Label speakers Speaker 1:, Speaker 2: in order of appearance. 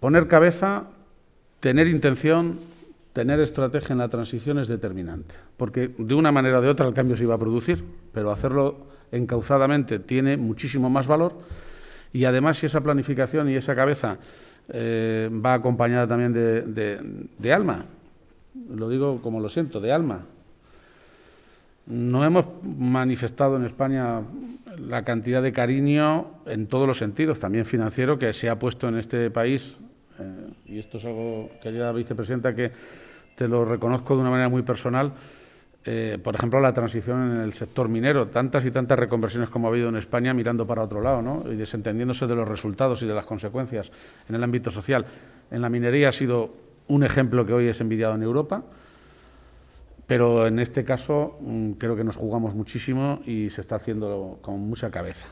Speaker 1: Poner cabeza, tener intención, tener estrategia en la transición es determinante, porque de una manera o de otra el cambio se iba a producir, pero hacerlo encauzadamente tiene muchísimo más valor y además si esa planificación y esa cabeza eh, va acompañada también de alma, lo digo como lo siento, de alma, no hemos manifestado en España la cantidad de cariño en todos los sentidos, también financiero, que se ha puesto en este país y esto es algo, querida vicepresidenta, que te lo reconozco de una manera muy personal, eh, por ejemplo, la transición en el sector minero, tantas y tantas reconversiones como ha habido en España mirando para otro lado ¿no? y desentendiéndose de los resultados y de las consecuencias en el ámbito social. En la minería ha sido un ejemplo que hoy es envidiado en Europa, pero en este caso mm, creo que nos jugamos muchísimo y se está haciendo con mucha cabeza.